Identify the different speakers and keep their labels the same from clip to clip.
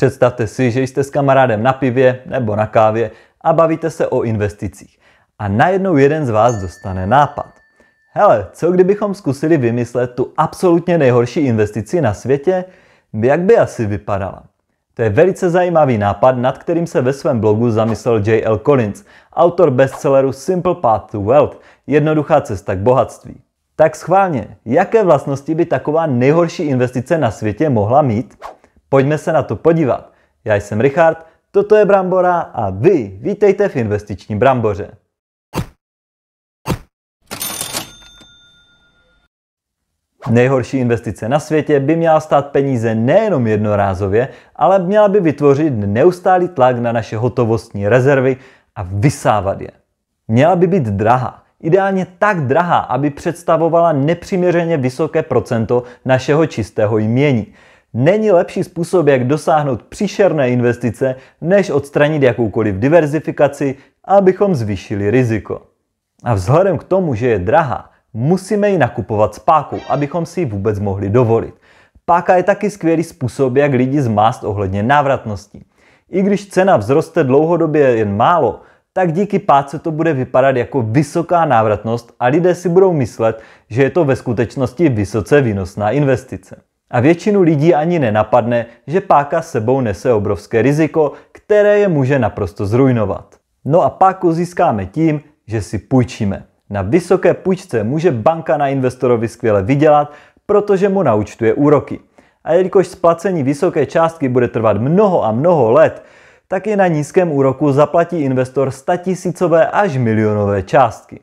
Speaker 1: Představte si, že jste s kamarádem na pivě nebo na kávě a bavíte se o investicích. A najednou jeden z vás dostane nápad. Hele, co kdybychom zkusili vymyslet tu absolutně nejhorší investici na světě? Jak by asi vypadala? To je velice zajímavý nápad, nad kterým se ve svém blogu zamyslel J.L. Collins, autor bestselleru Simple Path to Wealth – Jednoduchá cesta k bohatství. Tak schválně, jaké vlastnosti by taková nejhorší investice na světě mohla mít? Pojďme se na to podívat. Já jsem Richard, toto je Brambora a vy vítejte v investiční Bramboře. Nejhorší investice na světě by měla stát peníze nejenom jednorázově, ale měla by vytvořit neustálý tlak na naše hotovostní rezervy a vysávat je. Měla by být drahá, ideálně tak drahá, aby představovala nepřiměřeně vysoké procento našeho čistého jmění – Není lepší způsob, jak dosáhnout příšerné investice, než odstranit jakoukoliv diverzifikaci, abychom zvýšili riziko. A vzhledem k tomu, že je drahá, musíme ji nakupovat z páku, abychom si ji vůbec mohli dovolit. Páka je taky skvělý způsob, jak lidi zmást ohledně návratnosti. I když cena vzroste dlouhodobě jen málo, tak díky páce to bude vypadat jako vysoká návratnost a lidé si budou myslet, že je to ve skutečnosti vysoce výnosná investice. A většinu lidí ani nenapadne, že páka sebou nese obrovské riziko, které je může naprosto zrujnovat. No a páku získáme tím, že si půjčíme. Na vysoké půjčce může banka na investorovi skvěle vydělat, protože mu naučtuje úroky. A jelikož splacení vysoké částky bude trvat mnoho a mnoho let, tak i na nízkém úroku zaplatí investor statisícové až milionové částky.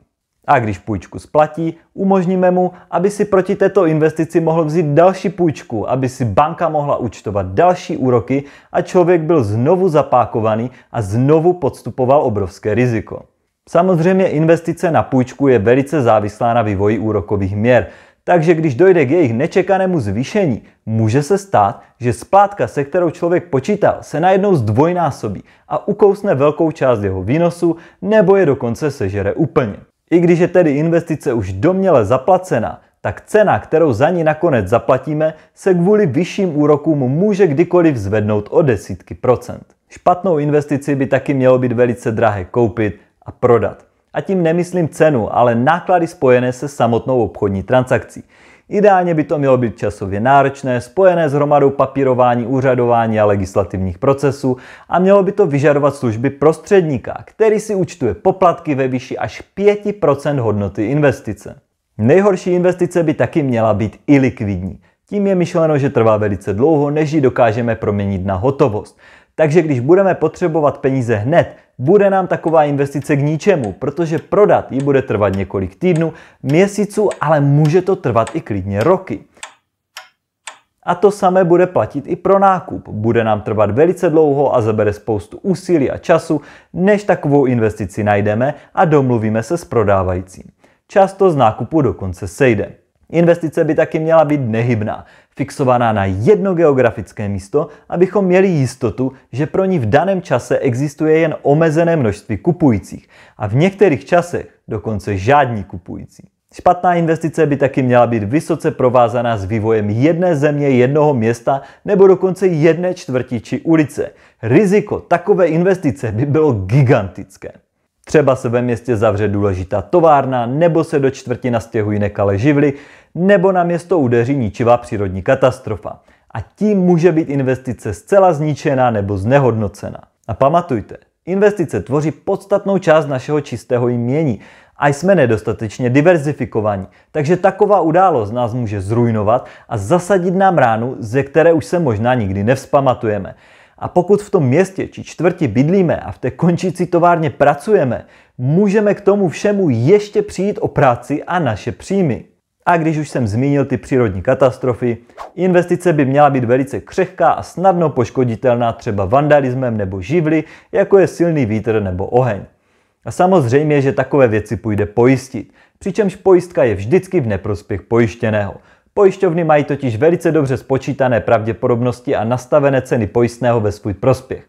Speaker 1: A když půjčku splatí, umožníme mu, aby si proti této investici mohl vzít další půjčku, aby si banka mohla účtovat další úroky a člověk byl znovu zapákovaný a znovu podstupoval obrovské riziko. Samozřejmě investice na půjčku je velice závislá na vývoji úrokových měr, takže když dojde k jejich nečekanému zvýšení, může se stát, že splátka, se kterou člověk počítal, se najednou zdvojnásobí a ukousne velkou část jeho výnosu nebo je dokonce sežere úplně. I když je tedy investice už domněle zaplacena, tak cena, kterou za ní nakonec zaplatíme, se kvůli vyšším úrokům může kdykoliv zvednout o desítky procent. Špatnou investici by taky mělo být velice drahé koupit a prodat. A tím nemyslím cenu, ale náklady spojené se samotnou obchodní transakcí. Ideálně by to mělo být časově náročné, spojené s hromadou papírování, úřadování a legislativních procesů a mělo by to vyžadovat služby prostředníka, který si účtuje poplatky ve výši až 5% hodnoty investice. Nejhorší investice by taky měla být i likvidní. Tím je myšleno, že trvá velice dlouho, než ji dokážeme proměnit na hotovost. Takže když budeme potřebovat peníze hned, bude nám taková investice k ničemu, protože prodat ji bude trvat několik týdnů, měsíců, ale může to trvat i klidně roky. A to samé bude platit i pro nákup. Bude nám trvat velice dlouho a zabere spoustu úsilí a času, než takovou investici najdeme a domluvíme se s prodávajícím. Často z nákupu dokonce sejde. Investice by taky měla být nehybná, fixovaná na jedno geografické místo, abychom měli jistotu, že pro ní v daném čase existuje jen omezené množství kupujících a v některých časech dokonce žádní kupující. Špatná investice by taky měla být vysoce provázaná s vývojem jedné země, jednoho města nebo dokonce jedné čtvrti či ulice. Riziko takové investice by bylo gigantické. Třeba se ve městě zavře důležitá továrna, nebo se do čtvrti nastěhují nekale živly, nebo na město udeří ničivá přírodní katastrofa. A tím může být investice zcela zničená nebo znehodnocena. A pamatujte, investice tvoří podstatnou část našeho čistého jmění a jsme nedostatečně diverzifikovaní, takže taková událost nás může zrujnovat a zasadit nám ránu, ze které už se možná nikdy nevzpamatujeme. A pokud v tom městě či čtvrti bydlíme a v té končící továrně pracujeme, můžeme k tomu všemu ještě přijít o práci a naše příjmy. A když už jsem zmínil ty přírodní katastrofy, investice by měla být velice křehká a snadno poškoditelná třeba vandalismem nebo živly, jako je silný vítr nebo oheň. A samozřejmě, že takové věci půjde pojistit, přičemž pojistka je vždycky v neprospěch pojištěného – Pojišťovny mají totiž velice dobře spočítané pravděpodobnosti a nastavené ceny pojistného ve svůj prospěch.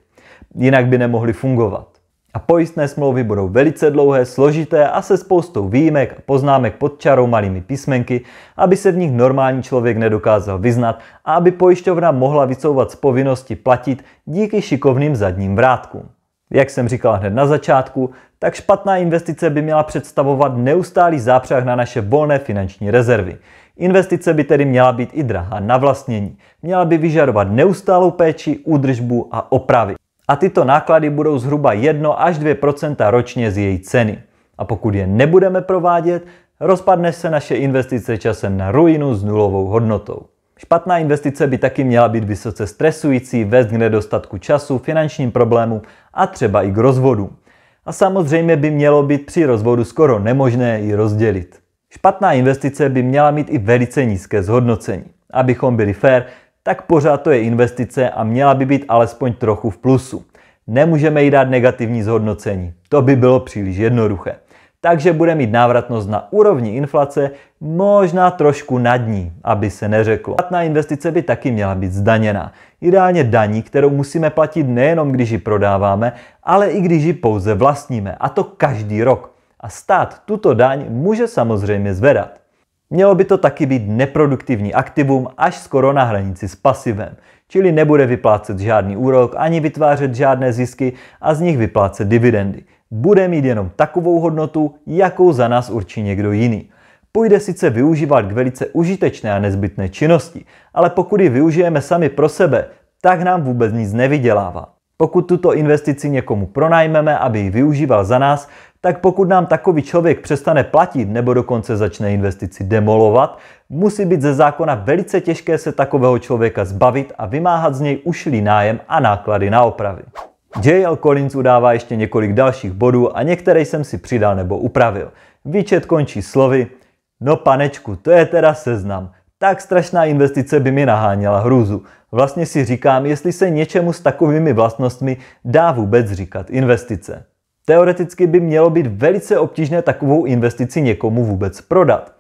Speaker 1: Jinak by nemohly fungovat. A pojistné smlouvy budou velice dlouhé, složité a se spoustou výjimek a poznámek pod čarou malými písmenky, aby se v nich normální člověk nedokázal vyznat a aby pojišťovna mohla vycouvat z povinnosti platit díky šikovným zadním vrátkům. Jak jsem říkal hned na začátku, tak špatná investice by měla představovat neustálý zápřah na naše volné finanční rezervy – Investice by tedy měla být i drahá na vlastnění. Měla by vyžadovat neustálou péči, údržbu a opravy. A tyto náklady budou zhruba 1 až 2 ročně z její ceny. A pokud je nebudeme provádět, rozpadne se naše investice časem na ruinu s nulovou hodnotou. Špatná investice by taky měla být vysoce stresující, vést k nedostatku času, finančním problémům a třeba i k rozvodu. A samozřejmě by mělo být při rozvodu skoro nemožné ji rozdělit. Špatná investice by měla mít i velice nízké zhodnocení. Abychom byli fair, tak pořád to je investice a měla by být alespoň trochu v plusu. Nemůžeme jí dát negativní zhodnocení, to by bylo příliš jednoduché. Takže bude mít návratnost na úrovni inflace, možná trošku nad ní, aby se neřeklo. Špatná investice by taky měla být zdaněná. Ideálně daní, kterou musíme platit nejenom když ji prodáváme, ale i když ji pouze vlastníme, a to každý rok a stát tuto daň může samozřejmě zvedat. Mělo by to taky být neproduktivní aktivum až skoro na hranici s pasivem, čili nebude vyplácet žádný úrok ani vytvářet žádné zisky a z nich vyplácet dividendy. Bude mít jenom takovou hodnotu, jakou za nás určí někdo jiný. Půjde sice využívat k velice užitečné a nezbytné činnosti, ale pokud ji využijeme sami pro sebe, tak nám vůbec nic nevydělává. Pokud tuto investici někomu pronajmeme, aby ji využíval za nás, tak pokud nám takový člověk přestane platit nebo dokonce začne investici demolovat, musí být ze zákona velice těžké se takového člověka zbavit a vymáhat z něj ušlý nájem a náklady na opravy. JL Collins udává ještě několik dalších bodů a některé jsem si přidal nebo upravil. Výčet končí slovy No panečku, to je teda seznam. Tak strašná investice by mi naháněla hrůzu. Vlastně si říkám, jestli se něčemu s takovými vlastnostmi dá vůbec říkat investice. Teoreticky by mělo být velice obtížné takovou investici někomu vůbec prodat.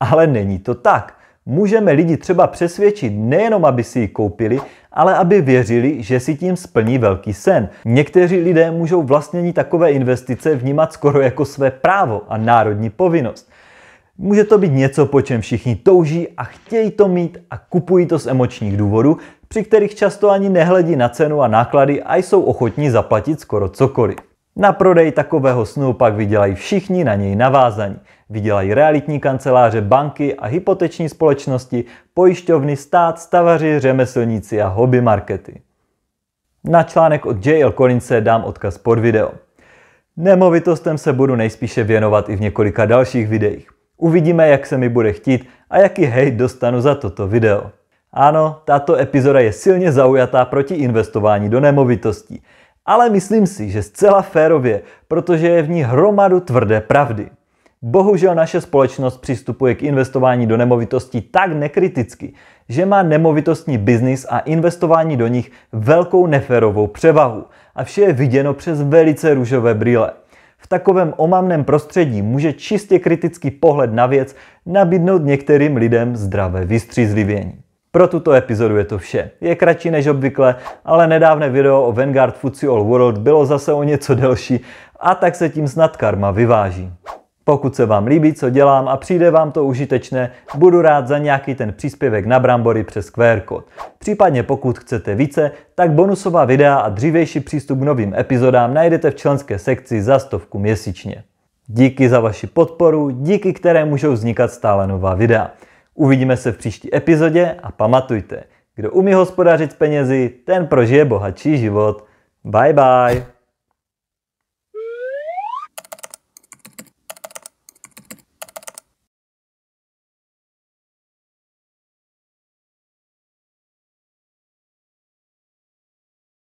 Speaker 1: Ale není to tak. Můžeme lidi třeba přesvědčit nejenom, aby si ji koupili, ale aby věřili, že si tím splní velký sen. Někteří lidé můžou vlastnění takové investice vnímat skoro jako své právo a národní povinnost. Může to být něco, po čem všichni touží a chtějí to mít a kupují to z emočních důvodů, při kterých často ani nehledí na cenu a náklady a jsou ochotní zaplatit skoro cokoliv. Na prodej takového snu pak vydělají všichni na něj navázaní. Vydělají realitní kanceláře, banky a hypoteční společnosti, pojišťovny, stát, stavaři, řemeslníci a hobby markety. Na článek od JL Collinse dám odkaz pod video. Nemovitostem se budu nejspíše věnovat i v několika dalších videích. Uvidíme, jak se mi bude chtít a jaký hejt dostanu za toto video. Ano, tato epizoda je silně zaujatá proti investování do nemovitostí, ale myslím si, že zcela férově, protože je v ní hromadu tvrdé pravdy. Bohužel naše společnost přistupuje k investování do nemovitostí tak nekriticky, že má nemovitostní biznis a investování do nich velkou neférovou převahu a vše je viděno přes velice růžové brýle takovém omamném prostředí může čistě kritický pohled na věc nabídnout některým lidem zdravé vystřízlivění. Pro tuto epizodu je to vše. Je kratší než obvykle, ale nedávné video o Vanguard Futsi All World bylo zase o něco delší a tak se tím snad karma vyváží. Pokud se vám líbí, co dělám a přijde vám to užitečné, budu rád za nějaký ten příspěvek na brambory přes QR kód. Případně pokud chcete více, tak bonusová videa a dřívější přístup k novým epizodám najdete v členské sekci za stovku měsíčně. Díky za vaši podporu, díky které můžou vznikat stále nová videa. Uvidíme se v příští epizodě a pamatujte, kdo umí hospodařit s penězi, ten prožije bohatší život. Bye bye!